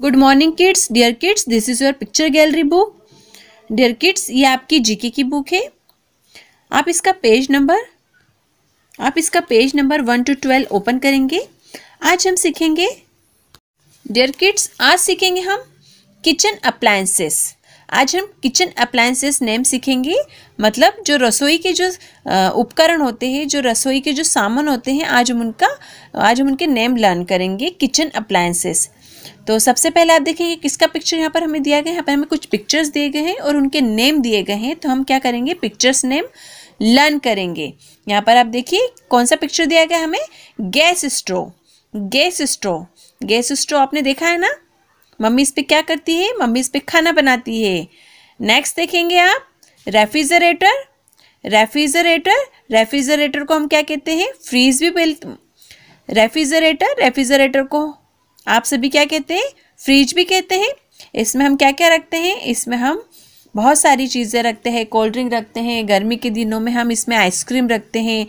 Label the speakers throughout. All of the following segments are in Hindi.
Speaker 1: good morning kids dear kids this is your picture gallery book dear kids ये आपकी जीके की बुक है आप इसका पेज नंबर आप इसका page number one two twelve open करेंगे आज हम सीखेंगे डियर किड्स आज सीखेंगे हम किचन अप्लायंसेस आज हम किचन अप्लायंसेस नेम सीखेंगे मतलब जो रसोई के जो उपकरण होते हैं जो रसोई के जो सामान होते हैं आज हम उनका आज हम उनके नेम लर्न करेंगे किचन अप्लायंसेस तो सबसे पहले आप देखेंगे किसका पिक्चर यहाँ पर हमें दिया गया है यहाँ पर हमें कुछ पिक्चर्स दिए गए हैं और उनके नेम दिए गए हैं तो हम क्या करेंगे पिक्चर्स नेम लर्न करेंगे यहाँ पर आप देखिए कौन सा पिक्चर दिया गया हमें gas stove gas stove gas stove आपने देखा है ना मम्मी इस पर क्या करती है मम्मी इस पर खाना बनाती है नेक्स्ट देखेंगे आप रेफ्रिजरेटर रेफ्रिजरेटर रेफ्रिजरेटर को हम क्या कहते हैं फ्रीज भी रेफ्रिजरेटर रेफ्रिजरेटर को आप सभी क्या कहते हैं फ्रिज भी कहते हैं इसमें हम क्या क्या रखते हैं इसमें हम बहुत सारी चीज़ें रखते हैं कोल्ड ड्रिंक रखते हैं गर्मी के दिनों में हम इसमें आइसक्रीम रखते हैं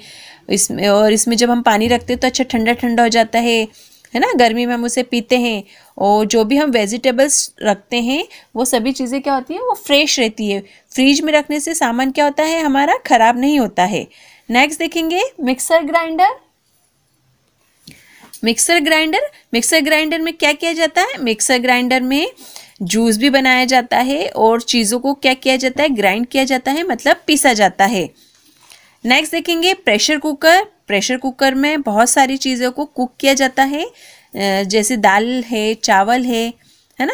Speaker 1: इसमें और इसमें जब हम पानी रखते हैं तो अच्छा ठंडा ठंडा हो जाता है है ना गर्मी में हम उसे पीते हैं और जो भी हम वेजिटेबल्स रखते हैं वो सभी चीज़ें क्या होती हैं वो फ्रेश रहती है फ्रिज में रखने से सामान क्या होता है हमारा ख़राब नहीं होता है नेक्स्ट देखेंगे mixer grinder mixer grinder mixer grinder में क्या किया जाता है मिक्सर ग्राइंडर में जूस भी बनाया जाता है और चीज़ों को क्या किया जाता है ग्राइंड किया जाता है मतलब पीसा जाता है नेक्स्ट देखेंगे प्रेशर कुकर प्रेशर कुकर में बहुत सारी चीज़ों को कुक किया जाता है जैसे दाल है चावल है है ना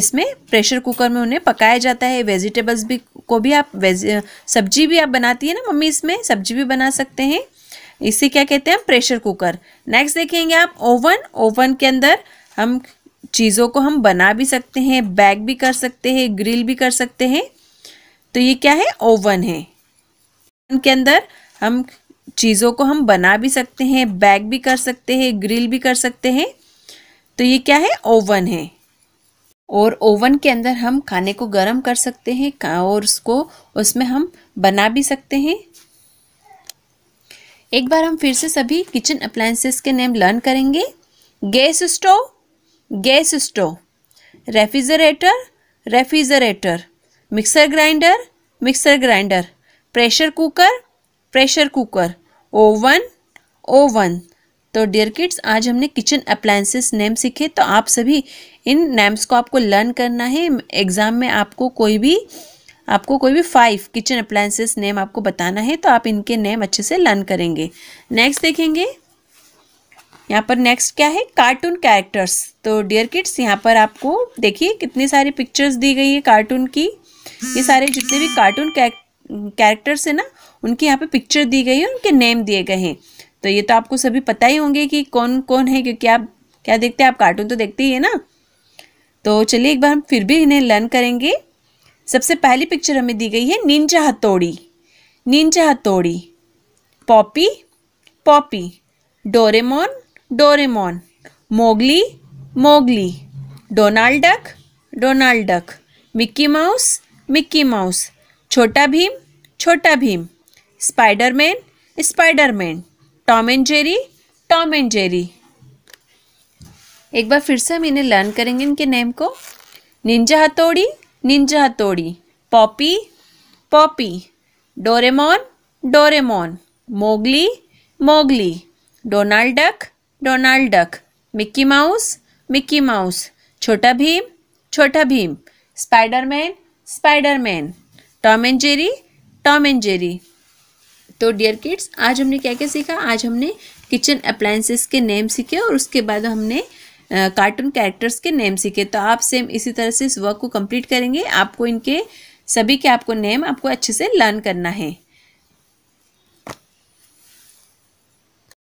Speaker 1: इसमें प्रेशर कुकर में उन्हें पकाया जाता है वेजिटेबल्स भी को भी आप वेज सब्जी भी आप बनाती है ना मम्मी इसमें सब्जी भी बना सकते हैं इसे क्या कहते हैं प्रेशर कुकर नेक्स्ट देखेंगे आप ओवन ओवन के अंदर हम चीज़ों को हम बना भी सकते हैं बैक भी कर सकते हैं ग्रिल भी कर सकते हैं तो ये क्या है ओवन है ओवन के अंदर हम चीज़ों को हम बना भी सकते हैं बैक भी कर सकते हैं ग्रिल भी कर सकते हैं तो ये क्या है ओवन है और ओवन के अंदर हम खाने को गर्म कर सकते हैं और उसको उसमें हम बना भी सकते हैं एक बार हम फिर से सभी किचन अप्लायंसेस के नेम लर्न करेंगे gas stove gas stove refrigerator refrigerator mixer grinder mixer grinder pressure cooker pressure cooker oven oven तो डियर किड्स आज हमने किचन अप्लायंसेस नेम सीखे तो आप सभी इन नेम्स को आपको लर्न करना है एग्ज़ाम में आपको कोई भी आपको कोई भी फाइव किचन अप्लाइंसेस नेम आपको बताना है तो आप इनके नेम अच्छे से लर्न करेंगे नेक्स्ट देखेंगे यहाँ पर नेक्स्ट क्या है कार्टून कैरेक्टर्स तो डियर किड्स यहाँ पर आपको देखिए कितनी सारी पिक्चर्स दी गई है कार्टून की ये सारे जितने भी कार्टून कैरेक्टर्स है ना उनकी यहाँ पे पिक्चर दी गई है उनके नेम दिए गए हैं तो ये तो आपको सभी पता ही होंगे कि कौन कौन है क्योंकि आप क्या देखते हैं आप कार्टून तो देखते ही है ना तो चलिए एक बार हम फिर भी इन्हें लर्न करेंगे सबसे पहली पिक्चर हमें दी गई है Ninja Hattori ninja Hattori Popeye Popeye Doraemon Doraemon Mowgli Mowgli Donald Duck Donald Duck Mickey Mouse Mickey Mouse Chhota Bheem Chhota Bheem Spiderman Spiderman Tom and Jerry Tom and Jerry एक बार फिर से हम इन्हें लर्न करेंगे इनके नेम को Ninja Hattori ninja Hattori Popeye Popeye Doraemon Doraemon Mowgli Mowgli Donald Duck Donald Duck Mickey Mouse Mickey Mouse Chhota Bheem Chhota Bheem Spiderman Spiderman Tom and Jerry Tom and Jerry तो डियर किड्स आज हमने क्या क्या सीखा आज हमने किचन अप्लायंसेस के नेम सीखे और उसके बाद हमने कार्टून कैरेक्टर्स के नेम सीखे तो आप सेम इसी तरह से इस वर्क को कंप्लीट करेंगे आपको इनके सभी के आपको नेम आपको अच्छे से लर्न करना है